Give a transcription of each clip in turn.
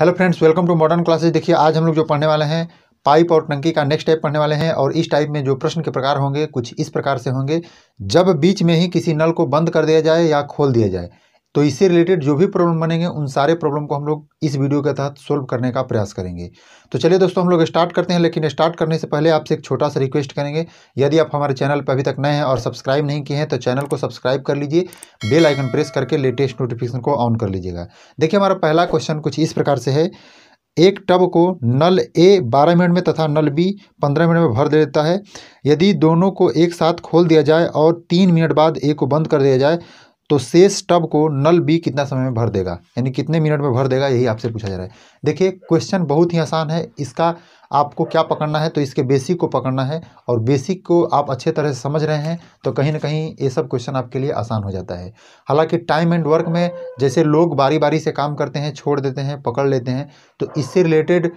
hello friends welcome to modern classes देखिए आज हम लोग जो पढ़ने वाले हैं पाइप और टंकी का नेक्स्ट टाइप पढ़ने वाले हैं और इस टाइप में जो प्रश्न के प्रकार होंगे कुछ इस प्रकार से होंगे जब बीच में ही किसी नल को बंद कर दिया जाए या खोल दिया जाए तो इससे रिलेटेड जो भी प्रॉब्लम बनेंगे उन सारे प्रॉब्लम को हम लोग इस वीडियो के तहत सोल्व करने का प्रयास करेंगे तो चलिए दोस्तों हम लोग स्टार्ट करते हैं लेकिन स्टार्ट करने से पहले आपसे एक छोटा सा रिक्वेस्ट करेंगे यदि आप हमारे चैनल पर अभी तक नए हैं और सब्सक्राइब नहीं किए हैं तो चैनल को सब्सक्राइब कर लीजिए बेल आइकन प्रेस करके लेटेस्ट नोटिफिकेशन को ऑन कर लीजिएगा देखिए हमारा पहला क्वेश्चन कुछ इस प्रकार से है एक टब को नल ए बारह मिनट में तथा नल बी पंद्रह मिनट में भर देता है यदि दोनों को एक साथ खोल दिया जाए और तीन मिनट बाद ए को बंद कर दिया जाए तो शेष टब को नल बी कितना समय में भर देगा यानी कितने मिनट में भर देगा यही आपसे पूछा जा रहा है देखिए क्वेश्चन बहुत ही आसान है इसका आपको क्या पकड़ना है तो इसके बेसिक को पकड़ना है और बेसिक को आप अच्छे तरह से समझ रहे हैं तो कहीं ना कहीं ये सब क्वेश्चन आपके लिए आसान हो जाता है हालांकि टाइम एंड वर्क में जैसे लोग बारी बारी से काम करते हैं छोड़ देते हैं पकड़ लेते हैं तो इससे रिलेटेड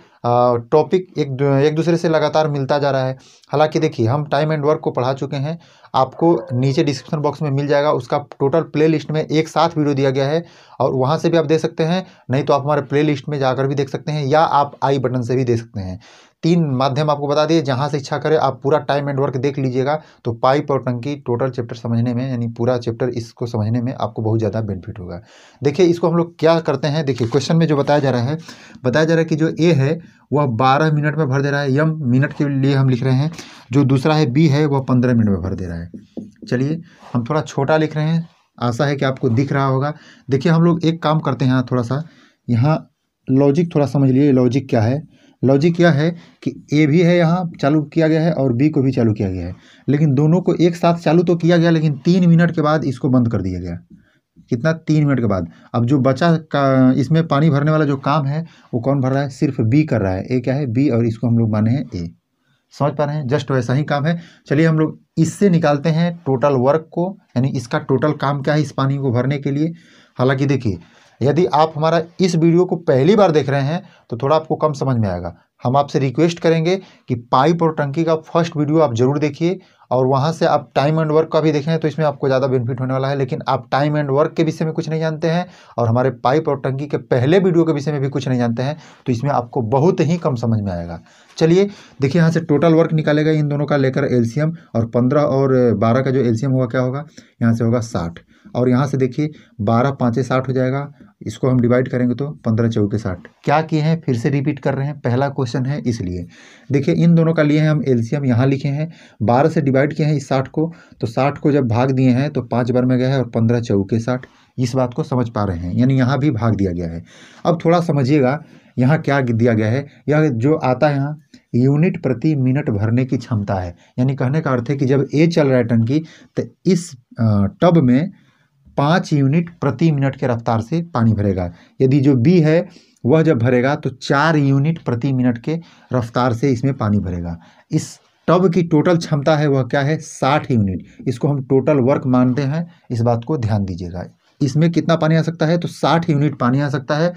टॉपिक एक एक दूसरे से लगातार मिलता जा रहा है हालाँकि देखिए हम टाइम एंड वर्क को पढ़ा चुके हैं आपको नीचे डिस्क्रिप्शन बॉक्स में मिल जाएगा उसका टोटल प्ले में एक साथ वीडियो दिया गया है और वहाँ से भी आप दे सकते हैं नहीं तो आप हमारे प्ले में जाकर भी भी देख सकते हैं या आप आई बटन से भी देख सकते हैं तीन माध्यम आपको बता दिए जहाँ से इच्छा करें आप पूरा टाइम एंड वर्क देख लीजिएगा तो पाइप और टंकी टोटल चैप्टर समझने में यानी पूरा चैप्टर इसको समझने में आपको बहुत ज़्यादा बेनिफिट होगा देखिए इसको हम लोग क्या करते हैं देखिए क्वेश्चन में जो बताया जा रहा है बताया जा रहा है कि जो ए है वह बारह मिनट में भर दे रहा है यम मिनट के लिए हम लिख रहे हैं जो दूसरा है बी है वह पंद्रह मिनट में भर दे रहा है चलिए हम थोड़ा छोटा लिख रहे हैं आशा है कि आपको दिख रहा होगा देखिए हम लोग एक काम करते हैं थोड़ा सा यहाँ लॉजिक थोड़ा समझ लीजिए लॉजिक क्या है लॉजिक क्या है कि ए भी है यहाँ चालू किया गया है और बी को भी चालू किया गया है लेकिन दोनों को एक साथ चालू तो किया गया लेकिन तीन मिनट के बाद इसको बंद कर दिया गया कितना तीन मिनट के बाद अब जो बचा का इसमें पानी भरने वाला जो काम है वो कौन भर रहा है सिर्फ बी कर रहा है ए क्या है बी और इसको हम लोग माने हैं ए समझ पा रहे हैं जस्ट वैसा ही काम है चलिए हम लोग इससे निकालते हैं टोटल वर्क को यानी इसका टोटल काम क्या है इस पानी को भरने के लिए हालांकि देखिए यदि आप हमारा इस वीडियो को पहली बार देख रहे हैं तो थोड़ा आपको कम समझ में आएगा हम आपसे रिक्वेस्ट करेंगे कि पाइप और टंकी का फर्स्ट वीडियो आप जरूर देखिए और वहाँ से आप टाइम एंड वर्क का भी देखें तो इसमें आपको ज़्यादा बेनिफिट होने वाला है लेकिन आप टाइम एंड वर्क के विषय में कुछ नहीं जानते हैं और हमारे पाइप और टंकी के पहले वीडियो के विषय में भी कुछ नहीं जानते हैं तो इसमें आपको बहुत ही कम समझ में आएगा चलिए देखिए यहाँ से टोटल वर्क निकालेगा इन दोनों का लेकर एल्सियम और पंद्रह और बारह का जो एल्सियम होगा क्या होगा यहाँ से होगा साठ और यहाँ से देखिए बारह पाँचे साठ हो जाएगा इसको हम डिवाइड करेंगे तो पंद्रह चौके साठ क्या किए हैं फिर से रिपीट कर रहे हैं पहला क्वेश्चन है इसलिए देखिए इन दोनों का लिए हैं हम एलसीएम यहाँ लिखे हैं बारह से डिवाइड किए हैं इस साठ को तो साठ को जब भाग दिए हैं तो पाँच बार में गया है और पंद्रह चौके साठ इस बात को समझ पा रहे हैं यानी यहाँ भी भाग दिया गया है अब थोड़ा समझिएगा यहाँ क्या दिया गया है यह जो आता है यहाँ यूनिट प्रति मिनट भरने की क्षमता है यानी कहने का अर्थ है कि जब ए चल रहा है टन की तो इस टब में पाँच यूनिट प्रति मिनट के रफ्तार से पानी भरेगा यदि जो बी है वह जब भरेगा तो चार यूनिट प्रति मिनट के रफ्तार से इसमें पानी भरेगा इस टब की टोटल क्षमता है वह क्या है साठ यूनिट इसको हम टोटल वर्क मानते हैं इस बात को ध्यान दीजिएगा इसमें कितना पानी आ सकता है तो साठ यूनिट पानी आ सकता है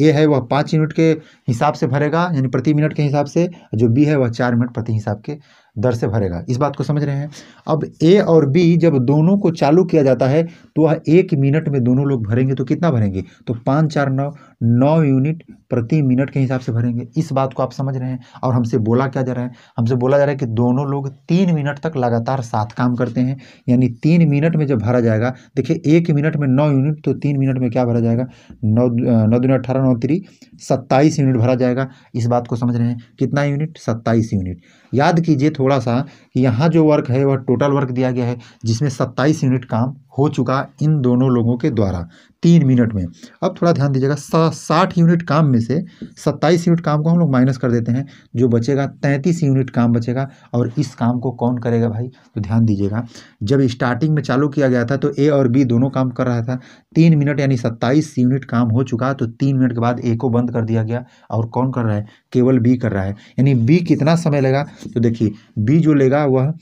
ए है वह पाँच यूनिट के हिसाब से भरेगा यानी प्रति मिनट के हिसाब से जो बी है वह चार मिनट प्रति हिसाब के दर से भरेगा इस बात को समझ रहे हैं अब ए और बी जब दोनों को चालू किया जाता है तो वह एक मिनट में दोनों लोग भरेंगे तो कितना भरेंगे तो पाँच चार नौ नौ यूनिट प्रति मिनट के हिसाब से भरेंगे इस बात को आप समझ रहे हैं और हमसे बोला क्या जा रहा है हमसे बोला जा रहा है कि दोनों लोग तीन मिनट तक लगातार साथ काम करते हैं यानी तीन मिनट में जब भरा जाएगा देखिए एक मिनट में नौ यूनिट तो तीन मिनट में क्या भरा जाएगा नौ नौ दिन अठारह नौ तीन सत्ताईस यूनिट भरा जाएगा इस बात को समझ रहे हैं कितना यूनिट सत्ताईस यूनिट याद कीजिए थोड़ा सा कि यहाँ जो वर्क है वह टोटल वर्क दिया गया है जिसमें सत्ताईस यूनिट काम हो चुका इन दोनों लोगों के द्वारा तीन मिनट में अब थोड़ा ध्यान दीजिएगा साठ यूनिट काम में से सत्ताईस यूनिट काम को हम लोग माइनस कर देते हैं जो बचेगा तैंतीस यूनिट काम बचेगा और इस काम को कौन करेगा भाई तो ध्यान दीजिएगा जब स्टार्टिंग में चालू किया गया था तो ए और बी दोनों काम कर रहा था तीन मिनट यानी सत्ताईस यूनिट काम हो चुका तो तीन मिनट के बाद ए को बंद कर दिया गया और कौन कर रहा है केवल बी कर रहा है यानी बी कितना समय लगा तो देखिए बी जो लेगा वह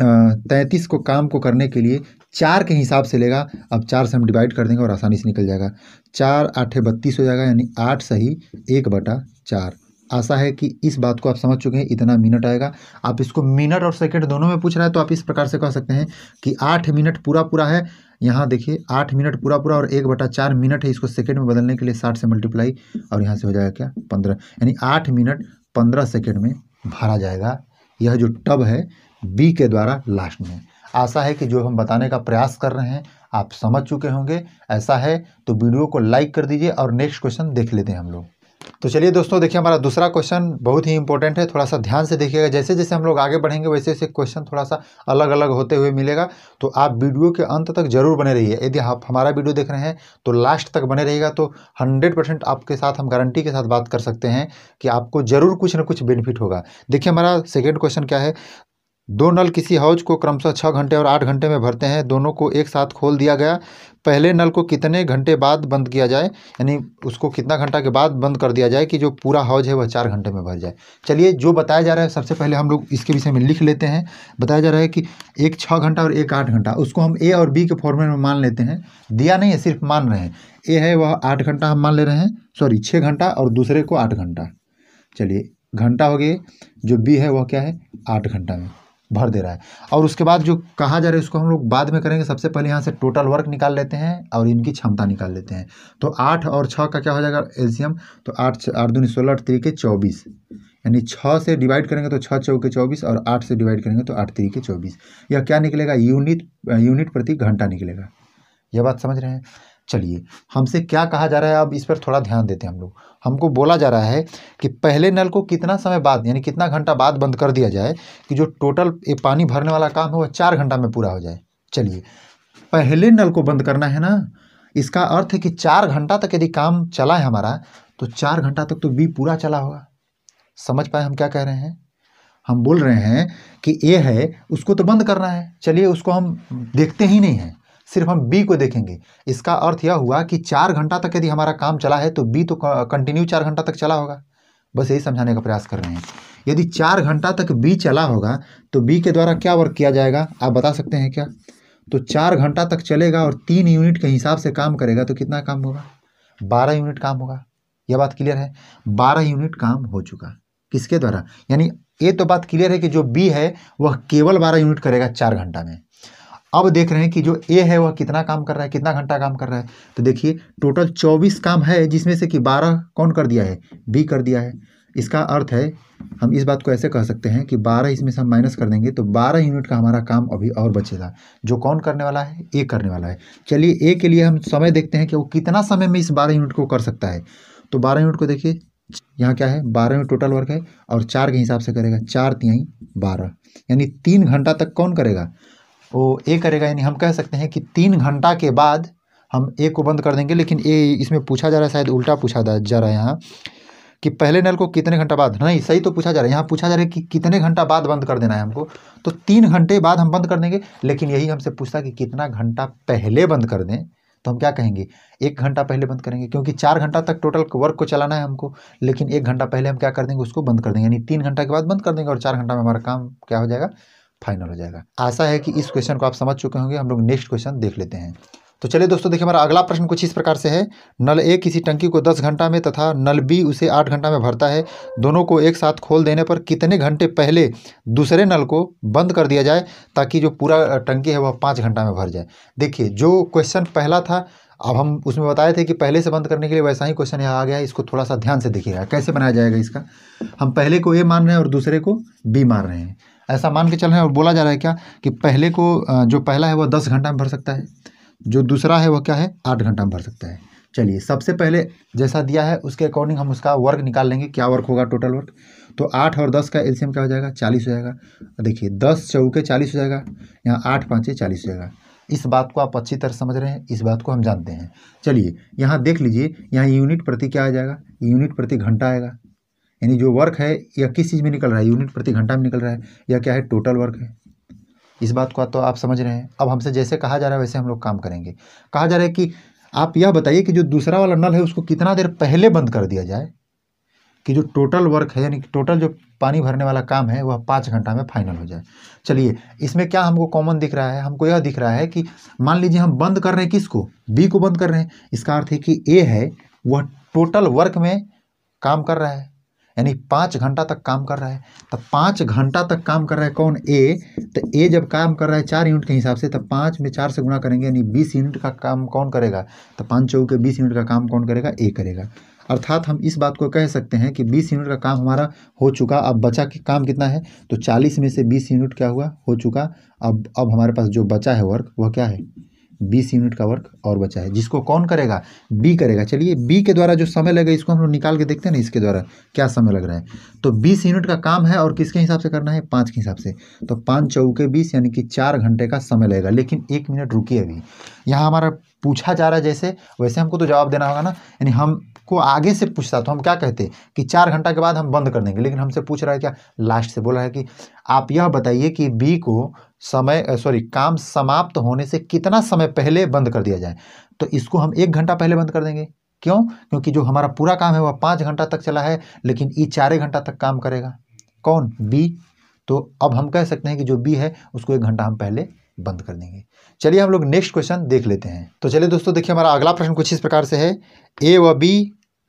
तैंतीस को काम को करने के लिए चार के हिसाब से लेगा अब चार से हम डिवाइड कर देंगे और आसानी से निकल जाएगा चार आठे बत्तीस हो जाएगा यानी आठ सही एक बटा चार आशा है कि इस बात को आप समझ चुके हैं इतना मिनट आएगा आप इसको मिनट और सेकंड दोनों में पूछ रहा है तो आप इस प्रकार से कह सकते हैं कि आठ मिनट पूरा पूरा है यहाँ देखिए आठ मिनट पूरा पूरा और एक बटा चार मिनट है इसको सेकंड में बदलने के लिए साठ से मल्टीप्लाई और यहाँ से हो जाएगा क्या पंद्रह यानी आठ मिनट पंद्रह सेकेंड में भरा जाएगा यह जो टब है बी के द्वारा लास्ट में आशा है कि जो हम बताने का प्रयास कर रहे हैं आप समझ चुके होंगे ऐसा है तो वीडियो को लाइक कर दीजिए और नेक्स्ट क्वेश्चन देख लेते हैं हम लोग तो चलिए दोस्तों देखिए हमारा दूसरा क्वेश्चन बहुत ही इंपॉर्टेंट है थोड़ा सा ध्यान से देखिएगा जैसे जैसे हम लोग आगे बढ़ेंगे वैसे वैसे क्वेश्चन थोड़ा सा अलग अलग होते हुए मिलेगा तो आप वीडियो के अंत तक जरूर बने रहिए यदि आप हमारा वीडियो देख रहे हैं तो लास्ट तक बने रहिएगा तो हंड्रेड आपके साथ हम गारंटी के साथ बात कर सकते हैं कि आपको जरूर कुछ ना कुछ बेनिफिट होगा देखिए हमारा सेकेंड क्वेश्चन क्या है दो नल किसी हौज को क्रमशः छः घंटे और आठ घंटे में भरते हैं दोनों को एक साथ खोल दिया गया पहले नल को कितने घंटे बाद बंद किया जाए यानी उसको कितना घंटा के बाद बंद कर दिया जाए कि जो पूरा हौज है वह चार घंटे में भर जाए चलिए जो बताया जा रहा है सबसे पहले हम लोग इसके विषय में लिख लेते हैं बताया जा रहा है कि एक छः घंटा और एक आठ घंटा उसको हम ए और बी के फॉर्मेट में मान लेते हैं दिया नहीं है सिर्फ मान रहे हैं ए है वह आठ घंटा हम मान ले रहे हैं सॉरी छः घंटा और दूसरे को आठ घंटा चलिए घंटा हो गए जो बी है वह क्या है आठ घंटा में भर दे रहा है और उसके बाद जो कहा जा रहा है उसको हम लोग बाद में करेंगे सबसे पहले यहाँ से टोटल वर्क निकाल लेते हैं और इनकी क्षमता निकाल लेते हैं तो आठ और छः का क्या हो जाएगा एल्सियम तो आठ आठ दूनी सोलह आठ तरीके चौबीस यानी छः से डिवाइड करेंगे तो छः चौके चौबीस और आठ से डिवाइड करेंगे तो आठ तरीके चौबीस यह क्या निकलेगा यूनिट यूनिट प्रति घंटा निकलेगा यह बात समझ रहे हैं चलिए हमसे क्या कहा जा रहा है अब इस पर थोड़ा ध्यान देते हैं हम लोग हमको बोला जा रहा है कि पहले नल को कितना समय बाद यानी कितना घंटा बाद बंद कर दिया जाए कि जो टोटल ये पानी भरने वाला काम है वह चार घंटा में पूरा हो जाए चलिए पहले नल को बंद करना है ना इसका अर्थ है कि चार घंटा तक यदि काम चला है हमारा तो चार घंटा तक तो बी पूरा चला होगा समझ पाए हम क्या कह रहे हैं हम बोल रहे हैं कि ए है उसको तो बंद करना है चलिए उसको हम देखते ही नहीं हैं सिर्फ हम बी को देखेंगे इसका अर्थ यह हुआ कि चार घंटा तक यदि हमारा काम चला है तो बी तो कंटिन्यू चार घंटा तक चला होगा बस यही समझाने का प्रयास कर रहे हैं यदि चार घंटा तक बी चला होगा तो बी के द्वारा क्या वर्क किया जाएगा आप बता सकते हैं क्या तो चार घंटा तक चलेगा और तीन यूनिट के हिसाब से काम करेगा तो कितना काम होगा बारह यूनिट काम होगा यह बात क्लियर है बारह यूनिट काम हो चुका किसके द्वारा यानी ये तो बात क्लियर है कि जो बी है वह केवल बारह यूनिट करेगा चार घंटा में अब देख रहे हैं कि जो ए है वह कितना काम कर रहा है कितना घंटा काम कर रहा है तो देखिए टोटल चौबीस काम है जिसमें से कि बारह कौन कर दिया है बी कर दिया है इसका अर्थ है हम इस बात को ऐसे कह सकते हैं कि 12 इसमें से हम माइनस कर देंगे तो 12 यूनिट का हमारा काम अभी और बचेगा जो कौन करने वाला है ए करने वाला है चलिए ए के लिए हम समय देखते हैं कि वो कितना समय में इस 12 यूनिट को कर सकता है तो 12 यूनिट को देखिए यहाँ क्या है बारह यूनिट टोटल वर्क है और चार के हिसाब से करेगा चार तिहाई बारह यानी तीन घंटा तक कौन करेगा वो ए करेगा यानी हम कह सकते हैं कि तीन घंटा के बाद हम ए को बंद कर देंगे लेकिन ए इसमें पूछा जा रहा है शायद उल्टा पूछा जा रहा है यहाँ कि पहले नल को कितने घंटा बाद नहीं सही तो पूछा जा रहा है यहाँ पूछा जा रहा है कि कितने घंटा बाद बंद कर देना है हमको तो तीन घंटे बाद हम बंद कर देंगे लेकिन यही हमसे पूछता कि कितना घंटा पहले बंद कर दें तो हम क्या कहेंगे एक घंटा पहले बंद करेंगे क्योंकि चार घंटा तक टोटल वर्क को चलाना है हमको लेकिन एक घंटा पहले हम क्या कर देंगे उसको बंद कर देंगे यानी तीन घंटा के बाद बंद कर देंगे और चार घंटा में हमारा काम क्या हो जाएगा फाइनल हो जाएगा आशा है कि इस क्वेश्चन को आप समझ चुके होंगे हम लोग नेक्स्ट क्वेश्चन देख लेते हैं तो चलिए दोस्तों देखिए हमारा अगला प्रश्न कुछ इस प्रकार से है नल ए किसी टंकी को 10 घंटा में तथा नल बी उसे 8 घंटा में भरता है दोनों को एक साथ खोल देने पर कितने घंटे पहले दूसरे नल को बंद कर दिया जाए ताकि जो पूरा टंकी है वह पाँच घंटा में भर जाए देखिए जो क्वेश्चन पहला था अब हम उसमें बताए थे कि पहले से बंद करने के लिए वैसा ही क्वेश्चन यहाँ आ गया है इसको थोड़ा सा ध्यान से देखिएगा कैसे बनाया जाएगा इसका हम पहले को ए मान रहे हैं और दूसरे को बी मान रहे हैं ऐसा मान के चल रहे हैं और बोला जा रहा है क्या कि पहले को जो पहला है वह दस घंटा में भर सकता है जो दूसरा है वह क्या है आठ घंटा में भर सकता है चलिए सबसे पहले जैसा दिया है उसके अकॉर्डिंग हम उसका वर्क निकाल लेंगे क्या वर्क होगा टोटल वर्क तो आठ और दस का एलसीएम क्या हो जाएगा चालीस हो जाएगा देखिए दस चौके चालीस हो जाएगा यहाँ आठ पाँचे चालीस हो जाएगा इस बात को आप अच्छी तरह समझ रहे हैं इस बात को हम जानते हैं चलिए यहाँ देख लीजिए यहाँ यूनिट प्रति क्या आ जाएगा यूनिट प्रति घंटा आएगा यानी जो वर्क है यह किस चीज़ में निकल रहा है यूनिट प्रति घंटा में निकल रहा है या क्या है टोटल वर्क है इस बात को तो आप समझ रहे हैं अब हमसे जैसे कहा जा रहा है वैसे हम लोग काम करेंगे कहा जा रहा है कि आप यह बताइए कि जो दूसरा वाला नल है उसको कितना देर पहले बंद कर दिया जाए कि जो टोटल वर्क है यानी टोटल जो पानी भरने वाला काम है वह पाँच घंटा में फाइनल हो जाए चलिए इसमें क्या हमको कॉमन दिख रहा है हमको यह दिख रहा है कि मान लीजिए हम बंद कर रहे हैं किसको बी को बंद कर रहे हैं इसका अर्थ है कि ए है वह टोटल वर्क में काम कर रहा है यानी पाँच घंटा तक काम कर रहा है तो पाँच घंटा तक काम कर रहा है कौन ए तो ए जब काम कर रहा है चार यूनिट के हिसाब से तो पाँच में चार से गुणा करेंगे यानी बीस यूनिट का काम कौन करेगा तो पाँच चौके के बीस यूनिट का काम कौन करेगा ए करेगा अर्थात हम इस बात को कह सकते हैं कि बीस यूनिट का काम हमारा हो चुका अब बचा कि काम कितना है तो चालीस में से बीस यूनिट क्या हुआ हो चुका अब अब हमारे पास जो बचा है वर्क वह क्या है बीस यूनिट का वर्क और बचा है जिसको कौन करेगा बी करेगा चलिए बी के द्वारा जो समय लगेगा इसको हम लोग निकाल के देखते हैं ना इसके द्वारा क्या समय लग रहा है तो बीस यूनिट का काम है और किसके हिसाब से करना है पाँच के हिसाब से तो पाँच चौके बीस यानी कि चार घंटे का समय लगेगा लेकिन एक मिनट रुकी अभी यहाँ हमारा पूछा जा रहा है जैसे वैसे हमको तो जवाब देना होगा ना यानी हम को आगे से पूछता तो हम क्या कहते कि चार घंटा के बाद हम बंद कर देंगे लेकिन हमसे पूछ रहा है क्या लास्ट से बोल रहा है कि आप यह बताइए कि बी को समय सॉरी काम समाप्त होने से कितना समय पहले बंद कर दिया जाए तो इसको हम एक घंटा पहले बंद कर देंगे क्यों क्योंकि जो हमारा पूरा काम है वह पाँच घंटा तक चला है लेकिन ई चार घंटा तक काम करेगा कौन बी तो अब हम कह सकते हैं कि जो बी है उसको एक घंटा हम पहले बंद कर देंगे चलिए हम लोग नेक्स्ट क्वेश्चन देख लेते हैं तो चलिए दोस्तों देखिए हमारा अगला प्रश्न कुछ इस प्रकार से है ए व बी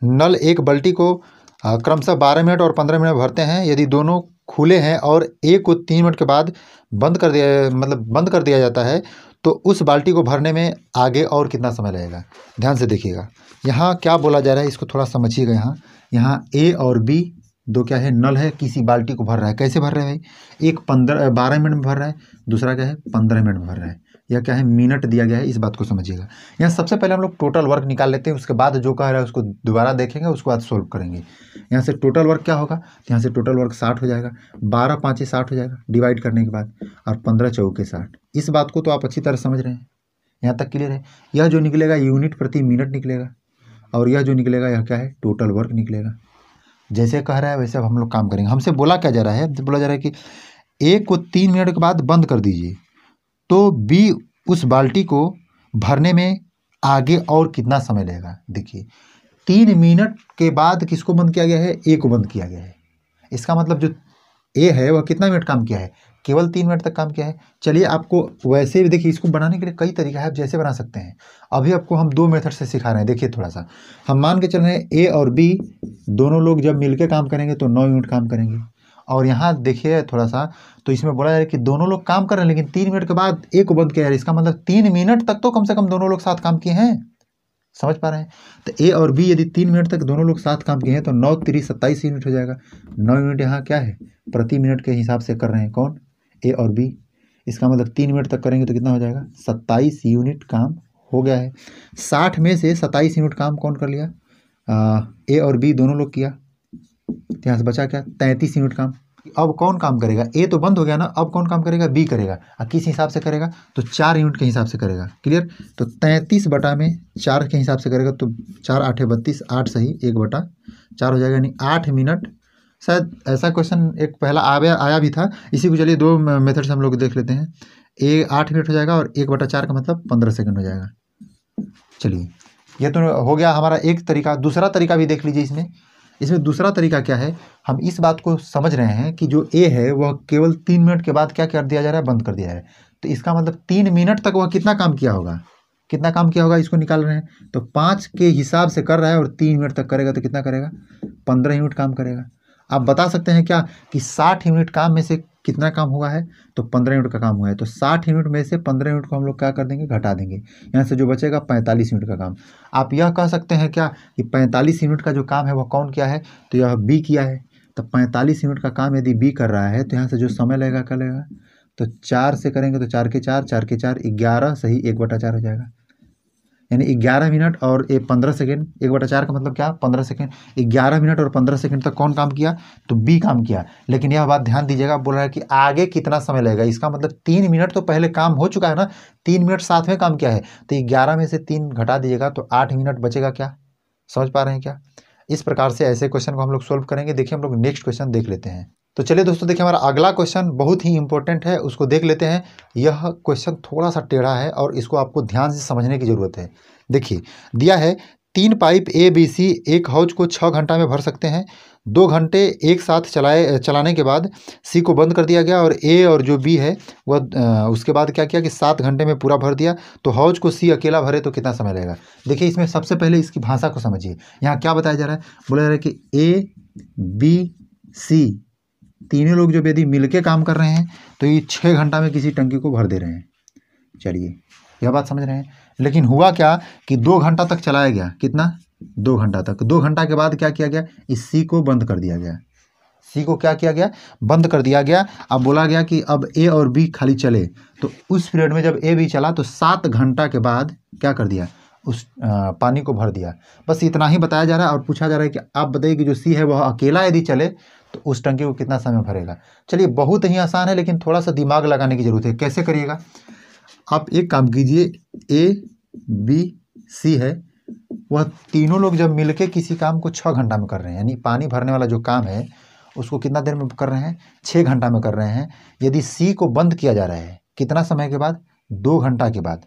नल एक बल्टी को क्रमशः बारह मिनट और पंद्रह मिनट भरते हैं यदि दोनों खुले हैं और ए को तीन मिनट के बाद बंद कर दिया मतलब बंद कर दिया जाता है तो उस बाल्टी को भरने में आगे और कितना समय लगेगा ध्यान से देखिएगा यहाँ क्या बोला जा रहा है इसको थोड़ा समझिएगा यहाँ यहाँ ए और बी दो क्या है नल है किसी बाल्टी को भर रहा है कैसे भर रहे हैं भाई एक पंद्रह बारह मिनट में भर रहा है दूसरा क्या है पंद्रह मिनट में भर रहा है या क्या है मिनट दिया गया है इस बात को समझिएगा यहाँ सबसे पहले हम लोग टोटल वर्क निकाल लेते हैं उसके बाद जो कह रहा है उसको दोबारा देखेंगे उसके बाद सोल्व करेंगे यहाँ से टोटल वर्क क्या होगा तो यहाँ से टोटल वर्क साठ हो जाएगा बारह ही साठ हो जाएगा डिवाइड करने के बाद और पंद्रह चौके साठ इस बात को तो आप अच्छी तरह समझ रहे हैं यहाँ तक क्लियर है यह जो निकलेगा यूनिट प्रति मिनट निकलेगा और यह जो निकलेगा यह क्या है टोटल वर्क निकलेगा जैसे कह रहा है वैसे अब हम लोग काम करेंगे हमसे बोला क्या जा रहा है तो बोला जा रहा है कि ए को तीन मिनट के बाद बंद कर दीजिए तो बी उस बाल्टी को भरने में आगे और कितना समय लेगा देखिए तीन मिनट के बाद किसको बंद किया गया है ए को बंद किया गया है इसका मतलब जो ए है वह कितना मिनट काम किया है केवल तीन मिनट तक काम किया है चलिए आपको वैसे भी देखिए इसको बनाने के लिए कई तरीका है आप जैसे बना सकते हैं अभी आपको हम दो मेथड से सिखा रहे हैं देखिए थोड़ा सा हम मान के चल रहे हैं ए और बी दोनों लोग जब मिलकर काम करेंगे तो नौ यूनिट काम करेंगे और यहाँ देखिए थोड़ा सा तो इसमें बोला जा रहा है कि दोनों लोग काम कर रहे हैं लेकिन तीन मिनट के बाद एक को बंद किया जा रहा है इसका मतलब तीन मिनट तक तो कम से कम दोनों लोग साथ काम किए हैं समझ पा रहे हैं तो ए और बी यदि तीन मिनट तक दोनों लोग साथ काम किए हैं तो नौ तीस सत्ताईस यूनिट हो जाएगा नौ यूनिट यहाँ क्या है प्रति मिनट के हिसाब से कर रहे हैं कौन ए और बी इसका मतलब तीन मिनट तक करेंगे तो कितना हो जाएगा सत्ताईस यूनिट काम हो गया है साठ में से सत्ताईस यूनिट काम कौन कर लिया आ, ए और बी दोनों लोग किया यहाँ से बचा क्या तैंतीस यूनिट काम अब कौन काम करेगा ए तो बंद हो गया ना अब कौन काम करेगा बी करेगा और किस हिसाब से करेगा तो चार यूनिट के हिसाब से करेगा क्लियर तो तैंतीस बटा में चार के हिसाब से करेगा तो चार आठे बत्तीस आठ सही एक बटा चार हो जाएगा यानी आठ मिनट शायद ऐसा क्वेश्चन एक पहला आया आया भी था इसी को चलिए दो मेथड से हम लोग देख लेते हैं ए आठ मिनट हो जाएगा और एक बटा चार का मतलब पंद्रह सेकंड हो जाएगा चलिए यह तो हो गया हमारा एक तरीका दूसरा तरीका भी देख लीजिए इसमें इसमें दूसरा तरीका क्या है हम इस बात को समझ रहे हैं कि जो ए है वह केवल तीन मिनट के बाद क्या कर दिया जा रहा है बंद कर दिया है तो इसका मतलब तीन मिनट तक वह कितना काम किया होगा कितना काम किया होगा इसको निकाल रहे हैं तो पाँच के हिसाब से कर रहा है और तीन मिनट तक करेगा तो कितना करेगा पंद्रह मिनट काम करेगा आप बता सकते हैं क्या कि साठ यूनिट काम में से कितना काम हुआ है तो पंद्रह यूनिट का काम हुआ है तो साठ यूनिट में से पंद्रह यूनिट को हम लोग क्या कर देंगे घटा देंगे यहाँ से जो बचेगा पैंतालीस यूनिट का काम आप यह कह सकते हैं क्या कि पैंतालीस यूनिट का जो काम है वह कौन किया है तो यह बी किया है तो पैंतालीस यूनिट का काम यदि बी कर रहा है तो यहाँ से जो समय लगेगा क्या लगेगा तो चार से करेंगे तो चार के चार चार के चार ग्यारह सही एक बटा चार हो जाएगा यानी ग्यारह मिनट और ये पंद्रह सेकेंड एक बटा चार का मतलब क्या पंद्रह सेकेंड ग्यारह मिनट और पंद्रह सेकेंड तक कौन काम किया तो बी काम किया लेकिन यह बात ध्यान दीजिएगा बोल रहा है कि आगे कितना समय लगेगा इसका मतलब तीन मिनट तो पहले काम हो चुका है ना तीन मिनट साथ में काम किया है तो ग्यारह में से तीन घटा दीजिएगा तो आठ मिनट बचेगा क्या समझ पा रहे हैं क्या इस प्रकार से ऐसे क्वेश्चन को हम लोग सोल्व करेंगे देखिए हम लोग नेक्स्ट क्वेश्चन देख लेते हैं तो चलिए दोस्तों देखिए हमारा अगला क्वेश्चन बहुत ही इंपॉर्टेंट है उसको देख लेते हैं यह क्वेश्चन थोड़ा सा टेढ़ा है और इसको आपको ध्यान से समझने की ज़रूरत है देखिए दिया है तीन पाइप ए बी सी एक हाउज को छः घंटा में भर सकते हैं दो घंटे एक साथ चलाए चलाने के बाद सी को बंद कर दिया गया और ए और जो बी है वह उसके बाद क्या किया कि सात घंटे में पूरा भर दिया तो हौज को सी अकेला भरे तो कितना समय लगेगा देखिए इसमें सबसे पहले इसकी भाषा को समझिए यहाँ क्या बताया जा रहा है बोला जा रहा है कि ए बी सी तीनों लोग जब यदि मिल के काम कर रहे हैं तो ये छः घंटा में किसी टंकी को भर दे रहे हैं चलिए यह बात समझ रहे हैं लेकिन हुआ क्या कि दो घंटा तक चलाया गया कितना दो घंटा तक दो घंटा के बाद क्या किया गया इस सी को बंद कर दिया गया सी को क्या किया गया बंद कर दिया गया अब बोला गया कि अब ए और बी खाली चले तो उस पीरियड में जब ए बी चला तो सात घंटा के बाद क्या कर दिया उस पानी को भर दिया बस इतना ही बताया जा रहा है और पूछा जा रहा है कि आप बताइए कि जो सी है वह अकेला यदि चले तो उस टंकी को कितना समय भरेगा चलिए बहुत ही आसान है लेकिन थोड़ा सा दिमाग लगाने की ज़रूरत है कैसे करिएगा आप एक काम कीजिए ए बी सी है वह तीनों लोग जब मिलके किसी काम को छः घंटा में कर रहे हैं यानी पानी भरने वाला जो काम है उसको कितना देर में कर रहे हैं छः घंटा में कर रहे हैं यदि सी को बंद किया जा रहा है कितना समय के बाद दो घंटा के बाद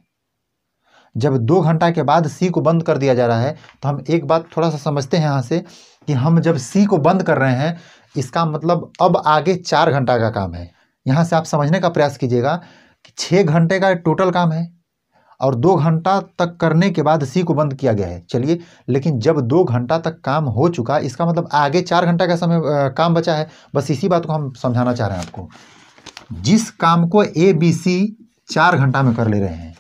जब दो घंटा के बाद सी को बंद कर दिया जा रहा है तो हम एक बात थोड़ा सा समझते हैं यहाँ से कि हम जब सी को बंद कर रहे हैं इसका मतलब अब आगे चार घंटा का काम है यहाँ से आप समझने का प्रयास कीजिएगा कि छः घंटे का टोटल काम है और दो घंटा तक करने के बाद सी को बंद किया गया है चलिए लेकिन जब दो घंटा तक काम हो चुका इसका मतलब आगे चार घंटा का समय आ, काम बचा है बस इसी बात को हम समझाना चाह रहे हैं आपको जिस काम को ए बी सी चार घंटा में कर ले रहे हैं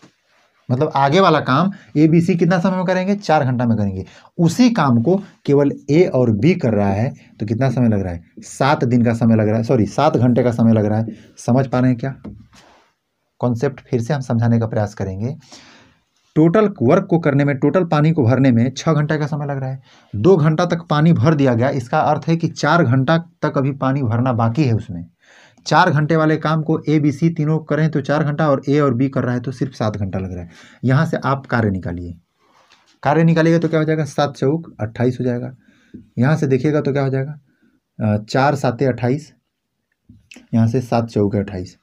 मतलब आगे वाला काम ए बी सी कितना समय में करेंगे चार घंटा में करेंगे उसी काम को केवल ए और बी कर रहा है तो कितना समय लग रहा है सात दिन का समय लग रहा है सॉरी सात घंटे का समय लग रहा है समझ पा रहे हैं क्या कॉन्सेप्ट फिर से हम समझाने का प्रयास करेंगे टोटल वर्क को करने में टोटल पानी को भरने में छः घंटे का समय लग रहा है दो घंटा तक पानी भर दिया गया इसका अर्थ है कि चार घंटा तक अभी पानी भरना बाकी है उसमें चार घंटे वाले काम को ए बी सी तीनों करें तो चार घंटा और ए और बी कर रहा है तो सिर्फ सात घंटा लग रहा है यहाँ से आप कार्य निकालिए कार्य निकालिएगा तो क्या हो जाएगा सात चौक अट्ठाईस हो जाएगा यहाँ से देखिएगा तो क्या हो जाएगा चार सातें अट्ठाईस यहाँ से सात चौक अट्ठाईस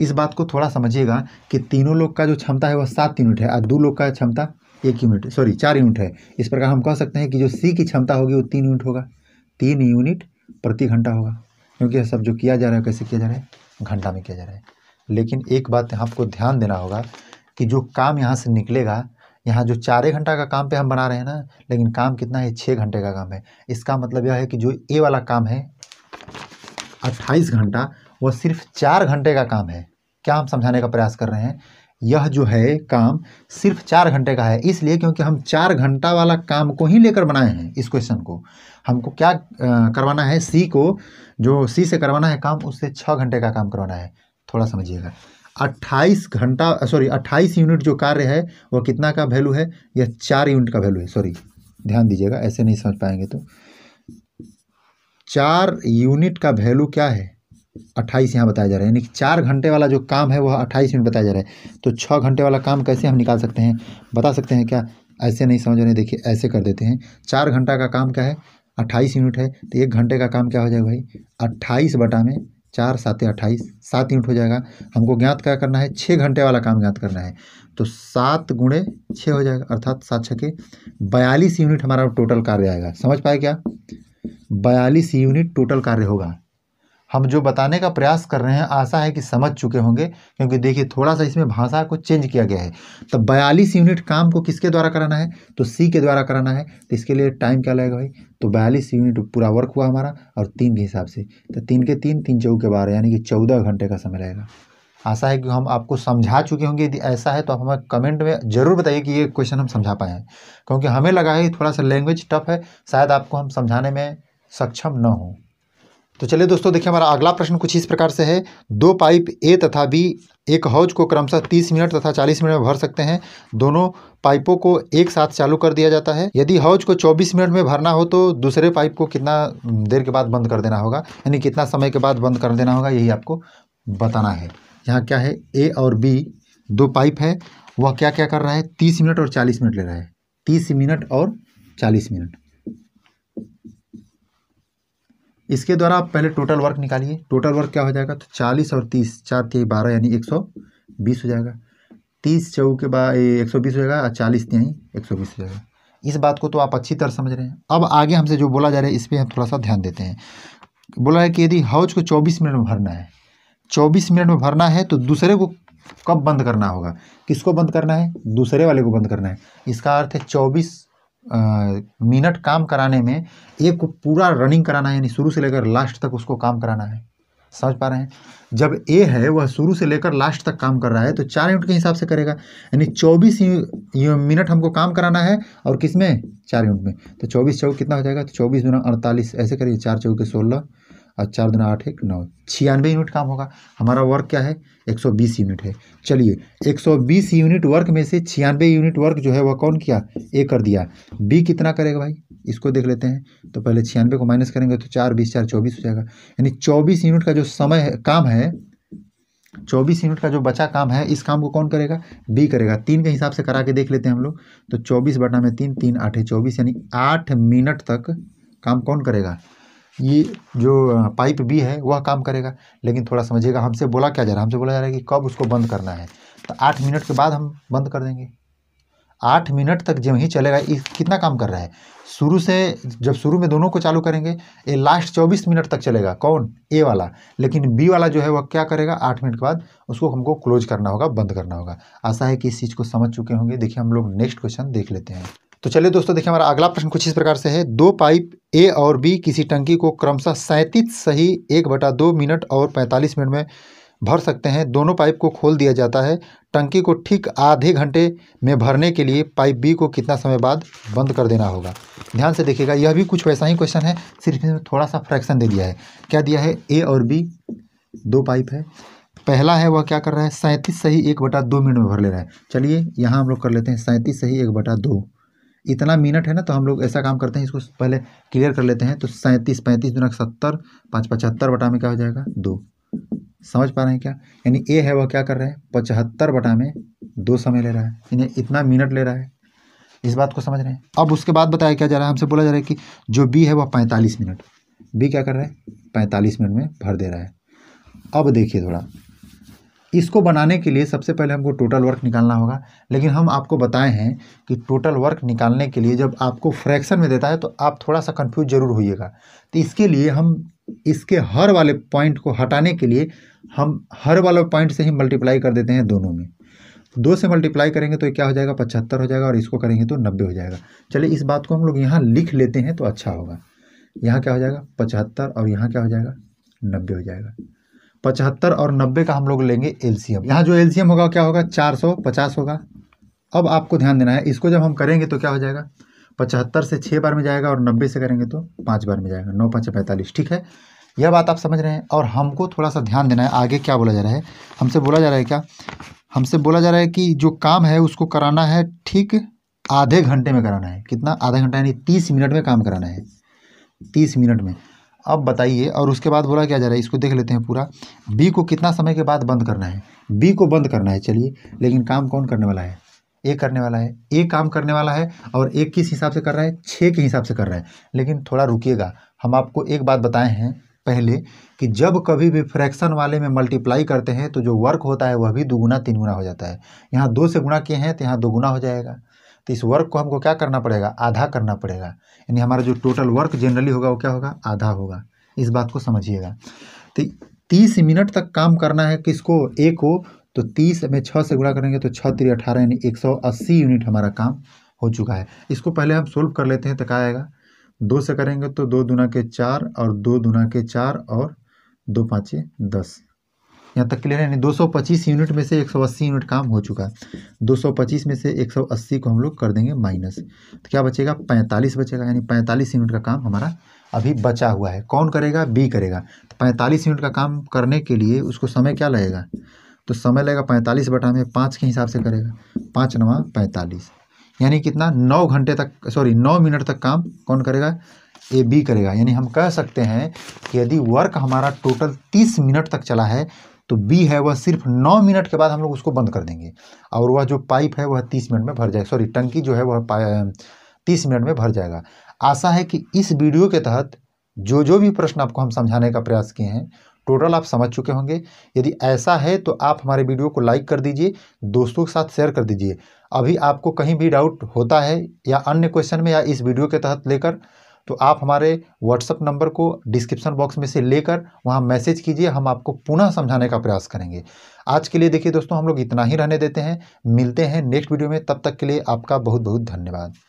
इस बात को थोड़ा समझिएगा कि तीनों लोग का जो क्षमता है वह सात यूनिट है और दो लोग का क्षमता एक यूनिट सॉरी चार यूनिट है इस प्रकार हम कह सकते हैं कि जो सी की क्षमता होगी वो तीन यूनिट होगा तीन यूनिट प्रति घंटा होगा क्योंकि यह सब जो किया जा रहा है कैसे किया जा रहा है घंटा में किया जा रहा है लेकिन एक बात आपको ध्यान देना होगा कि जो काम यहाँ से निकलेगा यहाँ जो चार घंटा का काम पे हम बना रहे हैं ना लेकिन काम कितना है छः घंटे का काम है इसका मतलब यह है कि जो ए वाला काम है अट्ठाईस घंटा वह सिर्फ चार घंटे का काम है क्या हम समझाने का प्रयास कर रहे हैं यह जो है काम सिर्फ चार घंटे का है इसलिए क्योंकि हम चार घंटा वाला काम को ही लेकर बनाए हैं इस क्वेश्चन को हमको क्या करवाना है सी को जो सी से करवाना है काम उससे छः घंटे का काम करवाना है थोड़ा समझिएगा अट्ठाईस घंटा सॉरी अट्ठाईस यूनिट जो कार्य है वो कितना का वैल्यू है या चार यूनिट का वैल्यू है सॉरी ध्यान दीजिएगा ऐसे नहीं समझ पाएंगे तो चार यूनिट का वैल्यू क्या है अट्ठाईस यहाँ बताया जा रहा है यानी कि चार घंटे वाला जो काम है वह अट्ठाईस यूनिट बताया जा रहा है तो छः घंटे वाला काम कैसे हम निकाल सकते हैं बता सकते हैं क्या ऐसे नहीं समझ रहे देखिए ऐसे कर देते हैं चार घंटा का काम क्या है अट्ठाईस यूनिट है तो एक घंटे का काम क्या हो जाएगा भाई अट्ठाईस बटा में चार सात अट्ठाईस सात यूनिट हो जाएगा हमको ज्ञात क्या करना है छः घंटे वाला काम ज्ञात करना है तो सात गुणे छः हो जाएगा अर्थात सात छः के बयालीस यूनिट हमारा टोटल कार्य आएगा समझ पाए क्या बयालीस यूनिट टोटल कार्य होगा हम जो बताने का प्रयास कर रहे हैं आशा है कि समझ चुके होंगे क्योंकि देखिए थोड़ा सा इसमें भाषा को चेंज किया गया है तो बयालीस यूनिट काम को किसके द्वारा कराना है तो सी के द्वारा कराना है तो इसके लिए टाइम क्या लगेगा भाई तो बयालीस यूनिट पूरा वर्क हुआ हमारा और तीन के हिसाब से तो तीन के तीन तीन चौ के बारह यानी कि चौदह घंटे का समय रहेगा आशा है कि हम आपको समझा चुके होंगे यदि ऐसा है तो आप हमें कमेंट में ज़रूर बताइए कि ये क्वेश्चन हम समझा पाए हैं क्योंकि हमें लगा है कि थोड़ा सा लैंग्वेज टफ है शायद आपको हम समझाने में सक्षम न हों तो चलिए दोस्तों देखिए हमारा अगला प्रश्न कुछ इस प्रकार से है दो पाइप ए तथा बी एक हौज को क्रमशः 30 मिनट तथा 40 मिनट में भर सकते हैं दोनों पाइपों को एक साथ चालू कर दिया जाता है यदि हौज को 24 मिनट में भरना हो तो दूसरे पाइप को कितना देर के बाद बंद कर देना होगा यानी कितना समय के बाद बंद कर देना होगा यही आपको बताना है यहाँ क्या है ए और बी दो पाइप है वह क्या क्या कर रहा है तीस मिनट और चालीस मिनट ले रहा है तीस मिनट और चालीस मिनट इसके द्वारा आप पहले टोटल वर्क निकालिए टोटल वर्क क्या हो जाएगा तो चालीस और तीस चार तिहाई बारह यानी एक सौ बीस हो जाएगा तीस चौक के बाद एक सौ बीस हो जाएगा और चालीस तिहाई एक सौ बीस हो जाएगा इस बात को तो आप अच्छी तरह समझ रहे हैं अब आगे हमसे जो बोला जा रहा है इस पर हम थोड़ा सा ध्यान देते हैं बोला है कि यदि हौज को चौबीस मिनट में भरना है चौबीस मिनट में भरना है तो दूसरे को कब बंद करना होगा किसको बंद करना है दूसरे वाले को बंद करना है इसका अर्थ है चौबीस मिनट काम कराने में एक को पूरा रनिंग कराना है यानी शुरू से लेकर लास्ट तक उसको काम कराना है समझ पा रहे हैं जब ए है वह शुरू से लेकर लास्ट तक काम कर रहा है तो चार यूनिट के हिसाब से करेगा यानी चौबीस मिनट हमको काम कराना है और किस में चार यूनिट में तो चौबीस चौक कितना हो जाएगा तो चौबीस दूना अड़तालीस ऐसे करिए चार चौके सोलह और चार दिन आठ एक नौ छियानवे यूनिट काम होगा हमारा वर्क क्या है 120 यूनिट है चलिए 120 यूनिट वर्क में से छियानवे यूनिट वर्क जो है वह कौन किया ए कर दिया बी कितना करेगा भाई इसको देख लेते हैं तो पहले छियानवे को माइनस करेंगे तो चार बीस चार चौबीस हो जाएगा यानी चौबीस यूनिट का जो समय है काम है चौबीस यूनिट का जो बचा काम है इस काम को कौन करेगा बी करेगा तीन के हिसाब से करा के देख लेते हैं हम लोग तो चौबीस बटा में तीन तीन आठ है चौबीस यानी आठ मिनट तक काम कौन करेगा ये जो पाइप बी है वह काम करेगा लेकिन थोड़ा समझिएगा हमसे बोला क्या जा रहा है हमसे बोला जा रहा है कि कब उसको बंद करना है तो आठ मिनट के बाद हम बंद कर देंगे आठ मिनट तक जब ही चलेगा इस कितना काम कर रहा है शुरू से जब शुरू में दोनों को चालू करेंगे ये लास्ट चौबीस मिनट तक चलेगा कौन ए वाला लेकिन बी वाला जो है वह क्या करेगा आठ मिनट के बाद उसको हमको क्लोज करना होगा बंद करना होगा आशा है कि इस चीज़ को समझ चुके होंगे देखिए हम लोग नेक्स्ट क्वेश्चन देख लेते हैं तो चलिए दोस्तों देखिए हमारा अगला प्रश्न कुछ इस प्रकार से है दो पाइप ए और बी किसी टंकी को क्रमशः सैंतीस सही एक बटा दो मिनट और पैंतालीस मिनट में भर सकते हैं दोनों पाइप को खोल दिया जाता है टंकी को ठीक आधे घंटे में भरने के लिए पाइप बी को कितना समय बाद बंद कर देना होगा ध्यान से देखिएगा यह भी कुछ वैसा ही क्वेश्चन है सिर्फ इसमें थोड़ा सा फ्रैक्शन दे दिया है क्या दिया है ए और बी दो पाइप है पहला है वह क्या कर रहा है सैंतीस सही एक बटा दो मिनट में भर ले रहा है चलिए यहाँ हम लोग कर लेते हैं सैंतीस सही एक बटा दो इतना मिनट है ना तो हम लोग ऐसा काम करते हैं इसको पहले क्लियर कर लेते हैं तो सैंतीस पैंतीस दुना सत्तर पाँच पचहत्तर बटा में क्या हो जाएगा दो समझ पा रहे हैं क्या यानी ए है वह क्या कर रहे हैं पचहत्तर बटा में दो समय ले रहा है यानी इतना मिनट ले रहा है इस बात को समझ रहे हैं अब उसके बाद बताया क्या जा रहा है हमसे बोला जा रहा है कि जो बी है वह पैंतालीस मिनट बी क्या कर रहा है पैंतालीस मिनट में भर दे रहा है अब देखिए थोड़ा इसको बनाने के लिए सबसे पहले हमको टोटल वर्क निकालना होगा लेकिन हम आपको बताए हैं कि टोटल वर्क निकालने के लिए जब आपको फ्रैक्शन में देता है तो आप थोड़ा सा कंफ्यूज जरूर होइएगा तो इसके लिए हम इसके हर वाले पॉइंट को हटाने के लिए हम हर वाले पॉइंट से ही मल्टीप्लाई कर देते हैं दोनों में दो से मल्टीप्लाई करेंगे तो क्या हो जाएगा पचहत्तर हो जाएगा और इसको करेंगे तो नब्बे हो जाएगा चलिए इस बात को हम लोग यहाँ लिख लेते हैं तो अच्छा होगा यहाँ क्या हो जाएगा पचहत्तर और यहाँ क्या हो जाएगा नब्बे हो जाएगा पचहत्तर और नब्बे का हम लोग लेंगे एलसीएम यहाँ जो एलसीएम होगा क्या होगा चार सौ पचास होगा अब आपको ध्यान देना है इसको जब हम करेंगे तो क्या हो जाएगा पचहत्तर से छः बार में जाएगा और नब्बे से करेंगे तो पाँच बार में जाएगा नौ पाँच पैंतालीस ठीक है यह बात आप समझ रहे हैं और हमको थोड़ा सा ध्यान देना है आगे क्या बोला जा रहा है हमसे बोला जा रहा है क्या हमसे बोला जा रहा है कि जो काम है उसको कराना है ठीक आधे घंटे में कराना है कितना आधा घंटा यानी तीस मिनट में काम कराना है तीस मिनट में अब बताइए और उसके बाद बोला क्या जा रहा है इसको देख लेते हैं पूरा बी को कितना समय के बाद बंद करना है बी को बंद करना है चलिए लेकिन काम कौन करने वाला है ए करने वाला है ए काम करने वाला है और एक किस हिसाब से कर रहा है छः के हिसाब से कर रहा है लेकिन थोड़ा रुकिएगा हम आपको एक बात बताए हैं पहले कि जब कभी भी फ्रैक्शन वाले में मल्टीप्लाई करते हैं तो जो वर्क होता है वह भी दुगुना तीन गुना हो जाता है यहाँ दो से गुणा किए हैं तो यहाँ दोगुना हो जाएगा तो इस वर्क को हमको क्या करना पड़ेगा आधा करना पड़ेगा यानी हमारा जो टोटल वर्क जनरली होगा वो क्या होगा आधा होगा इस बात को समझिएगा तो तीस मिनट तक काम करना है किसको ए को तो तीस में छः से गुणा करेंगे तो छः त्री अठारह यानी एक सौ अस्सी यूनिट हमारा काम हो चुका है इसको पहले हम सोल्व कर लेते हैं तो क्या आएगा दो से करेंगे तो दो दुना के चार और दो दुना के चार और दो पाँचे दस यहाँ तक क्लियर है यानी 225 यूनिट में से 180 यूनिट काम हो चुका है 225 में से 180 को हम लोग कर देंगे माइनस तो क्या बचेगा 45 बचेगा यानी 45 यूनिट का काम हमारा अभी बचा हुआ है कौन करेगा बी करेगा तो पैंतालीस यूनिट का काम करने के लिए उसको समय क्या लगेगा तो समय लगेगा पैंतालीस बटा में पाँच के हिसाब से करेगा पाँच नवा पैंतालीस यानी कितना नौ घंटे तक सॉरी नौ मिनट तक काम कौन करेगा ए बी करेगा यानी हम कह सकते हैं कि यदि वर्क हमारा टोटल तीस मिनट तक चला है तो बी है वह सिर्फ नौ मिनट के बाद हम लोग उसको बंद कर देंगे और वह जो पाइप है वह तीस मिनट में भर जाएगा सॉरी टंकी जो है वह तीस मिनट में भर जाएगा आशा है कि इस वीडियो के तहत जो जो भी प्रश्न आपको हम समझाने का प्रयास किए हैं टोटल आप समझ चुके होंगे यदि ऐसा है तो आप हमारे वीडियो को लाइक कर दीजिए दोस्तों के साथ शेयर कर दीजिए अभी आपको कहीं भी डाउट होता है या अन्य क्वेश्चन में या इस वीडियो के तहत लेकर तो आप हमारे व्हाट्सअप नंबर को डिस्क्रिप्शन बॉक्स में से लेकर वहाँ मैसेज कीजिए हम आपको पुनः समझाने का प्रयास करेंगे आज के लिए देखिए दोस्तों हम लोग इतना ही रहने देते हैं मिलते हैं नेक्स्ट वीडियो में तब तक के लिए आपका बहुत बहुत धन्यवाद